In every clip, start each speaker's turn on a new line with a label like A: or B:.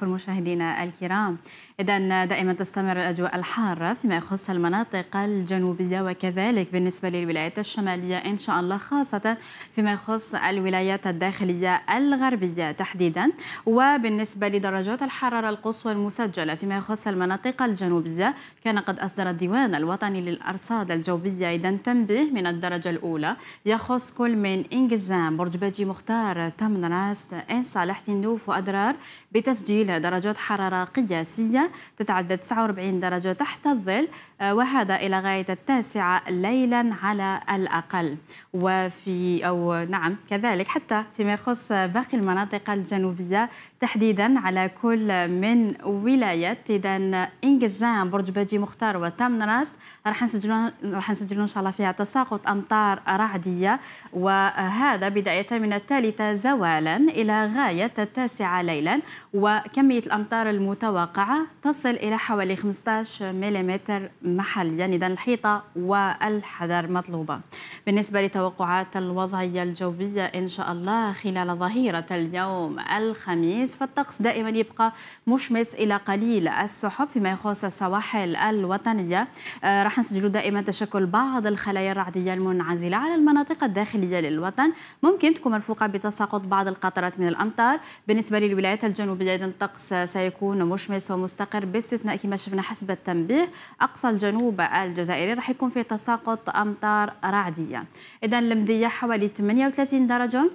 A: بكم مشاهدينا الكرام إذا دائما تستمر الأجواء الحارة فيما يخص المناطق الجنوبية وكذلك بالنسبة للولايات الشمالية إن شاء الله خاصة فيما يخص الولايات الداخلية الغربية تحديدا وبالنسبة لدرجات الحرارة القصوى المسجلة فيما يخص المناطق الجنوبية كان قد أصدر الديوان الوطني للأرصاد الجوية إذا تنبيه من الدرجة الأولى يخص كل من إنجزام برج باجي مختار تمنراس إن صالح تندوف وأدرار بتسجيل إلى درجات حرارة قياسية تتعدى 49 درجة تحت الظل آه، وهذا إلى غاية التاسعة ليلا على الأقل وفي أو نعم كذلك حتى فيما يخص باقي المناطق الجنوبية تحديدا على كل من ولايات تيدان إنجزان برج باجي مختار وتمنراس راح نسجلون راح نسجلون إن شاء الله فيها تساقط أمطار رعدية وهذا بداية من الثالثة زوالا إلى غاية التاسعة ليلا وكما كمية الأمطار المتوقعة تصل إلى حوالي 15 ملم محليا إذا الحيطة والحذر مطلوبة بالنسبة لتوقعات الوضعية الجوية إن شاء الله خلال ظهيرة اليوم الخميس فالطقس دائما يبقى مشمس إلى قليل السحب فيما يخص السواحل الوطنية آه، راح نسجل دائما تشكل بعض الخلايا الرعدية المنعزلة على المناطق الداخلية للوطن ممكن تكون مرفوقة بتساقط بعض القطرات من الأمطار بالنسبة للولايات الجنوبية إذا الطقس سيكون مشمس ومستقر باستثناء كما شفنا حسب التنبيه أقصى الجنوب الجزائري راح يكون فيه تساقط أمطار رعدية إذا المدية حوالي 38 درجة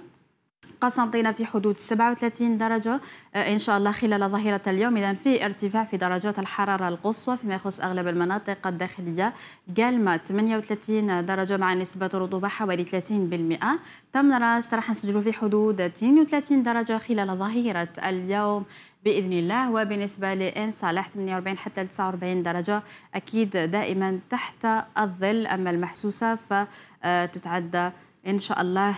A: قسنطينة في حدود 37 درجة آه، إن شاء الله خلال ظهيرة اليوم إذا في ارتفاع في درجات الحرارة القصوى فيما يخص أغلب المناطق الداخلية قلمة 38 درجة مع نسبة رطوبة حوالي 30% تمنرس راح نسجل في حدود 32 درجة خلال ظهيرة اليوم باذن الله وبالنسبه لان صالح 48 حتى 49 درجه اكيد دائما تحت الظل اما المحسوسه فتتعدى آه، إن شاء الله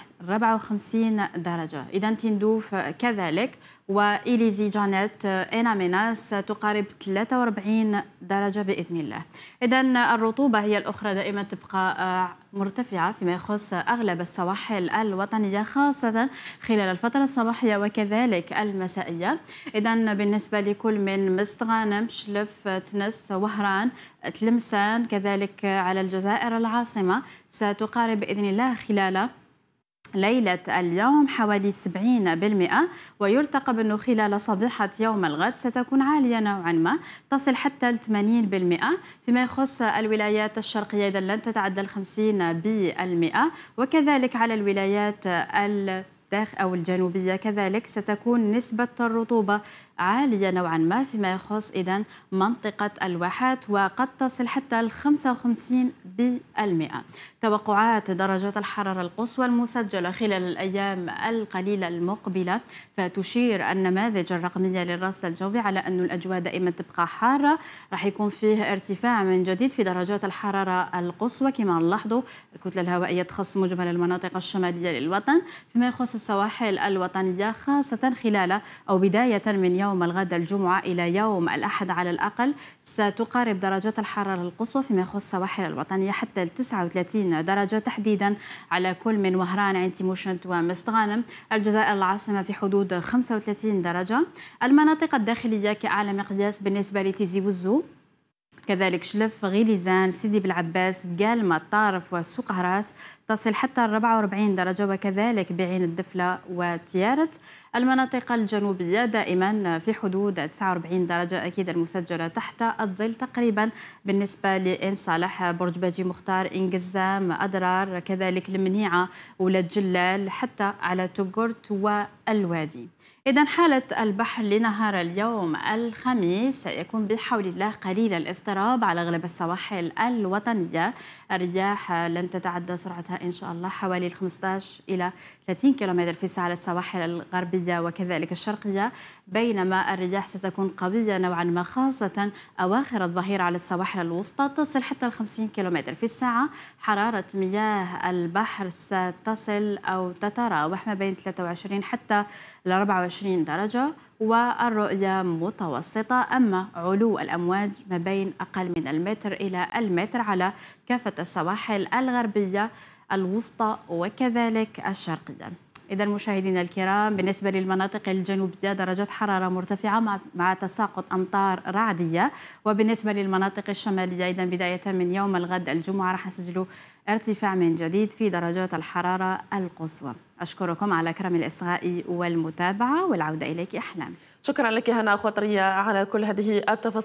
A: 54 درجة إذا تندوف كذلك وإليزي جانيت إنا آه، ميناس تقارب 43 درجة بإذن الله إذا الرطوبة هي الأخرى دائما تبقى آه، مرتفعة فيما يخص أغلب السواحل الوطنية خاصة خلال الفترة الصباحية وكذلك المسائية إذا بالنسبة لكل من مستغانم شلف تنس وهران تلمسان كذلك على الجزائر العاصمة ستقارب بإذن الله خلال ليلة اليوم حوالي 70% ويرتقب أنه خلال صبيحة يوم الغد ستكون عالية نوعا ما تصل حتى ل 80% فيما يخص الولايات الشرقية إذا لن تتعدى ال 50% وكذلك على الولايات ال داخ أو الجنوبية كذلك ستكون نسبة الرطوبة عالية نوعا ما فيما يخص إذا منطقة الواحات وقد تصل حتى ال 55% توقعات درجات الحرارة القصوى المسجلة خلال الأيام القليلة المقبلة فتشير النماذج الرقمية للرصد الجوي على أن الأجواء دائما تبقى حارة راح يكون فيه ارتفاع من جديد في درجات الحرارة القصوى كما نلاحظوا الكتلة الهوائية تخص مجمل المناطق الشمالية للوطن فيما يخص السواحل الوطنية خاصة خلال أو بداية من يوم الغد الجمعة إلى يوم الأحد على الأقل ستقارب درجات الحرارة القصوى فيما يخص السواحل الوطنية حتى 39 درجة تحديدا على كل من وهران عين تيموشنت ومستغانم الجزائر العاصمة في حدود 35 درجة المناطق الداخلية كأعلى مقياس بالنسبة لتيزي وزو كذلك شلف غليزان سيدي بالعباس قالمة طارف وسوق هراس تصل حتى 44 درجة وكذلك بعين الدفلة وتيارة المناطق الجنوبية دائما في حدود 49 درجة أكيد المسجلة تحت الظل تقريبا بالنسبة لإن صالح برج باجي مختار إنقزام أدرار كذلك المنيعة ولاد جلال حتى على تقرت والوادي إذا حالة البحر لنهار اليوم الخميس سيكون بحول الله قليل الاضطراب على أغلب السواحل الوطنية الرياح لن تتعدى سرعتها إن شاء الله حوالي 15 إلى 30 كم في الساعة على السواحل الغربية وكذلك الشرقية بينما الرياح ستكون قوية نوعا ما خاصة أواخر الظهيرة على السواحل الوسطى تصل حتى ال 50 كم في الساعة حرارة مياه البحر ستصل أو تتراوح ما بين 23 حتى 24 20 درجة والرؤية متوسطة أما علو الأمواج ما بين أقل من المتر إلى المتر على كافة السواحل الغربية الوسطى وكذلك الشرقية إذا مشاهدينا الكرام بالنسبة للمناطق الجنوبية درجات حرارة مرتفعة مع تساقط أمطار رعدية وبالنسبة للمناطق الشمالية إذا بداية من يوم الغد الجمعة راح نسجل ارتفاع من جديد في درجات الحرارة القصوى أشكركم على كرم الإصغاء والمتابعة والعودة إليك أحلام شكرا لك هنا خطرية على كل هذه التفاصيل